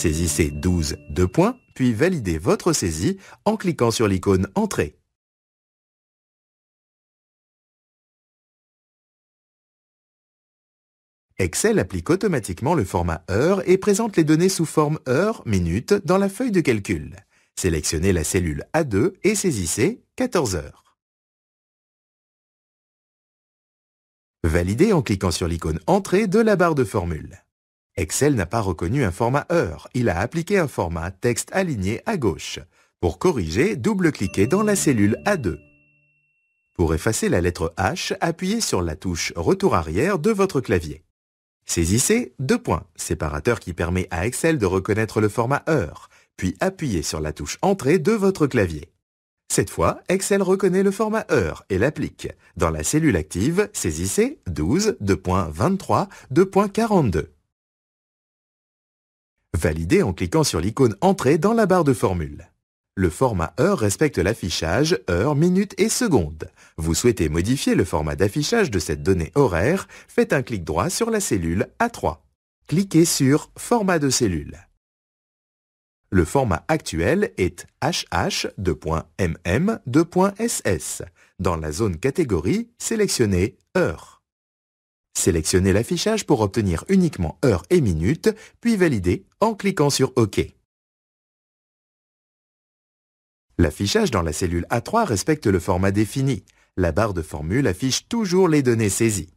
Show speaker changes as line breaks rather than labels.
Saisissez 12 deux points, puis validez votre saisie en cliquant sur l'icône Entrée. Excel applique automatiquement le format heure et présente les données sous forme heure, minute dans la feuille de calcul. Sélectionnez la cellule A2 et saisissez 14 heures. Validez en cliquant sur l'icône Entrée de la barre de formule. Excel n'a pas reconnu un format heure, il a appliqué un format texte aligné à gauche. Pour corriger, double-cliquez dans la cellule A2. Pour effacer la lettre H, appuyez sur la touche Retour arrière de votre clavier. Saisissez deux points, séparateur qui permet à Excel de reconnaître le format heure, puis appuyez sur la touche Entrée de votre clavier. Cette fois, Excel reconnaît le format heure et l'applique. Dans la cellule active, saisissez 12, 2.23, 2.42. Validez en cliquant sur l'icône Entrée dans la barre de formule. Le format heure respecte l'affichage heure, minute et seconde. Vous souhaitez modifier le format d'affichage de cette donnée horaire, faites un clic droit sur la cellule A3. Cliquez sur Format de cellule. Le format actuel est hh2.mm2.ss. Dans la zone catégorie, sélectionnez heure. Sélectionnez l'affichage pour obtenir uniquement heures et minutes, puis validez en cliquant sur OK. L'affichage dans la cellule A3 respecte le format défini. La barre de formule affiche toujours les données saisies.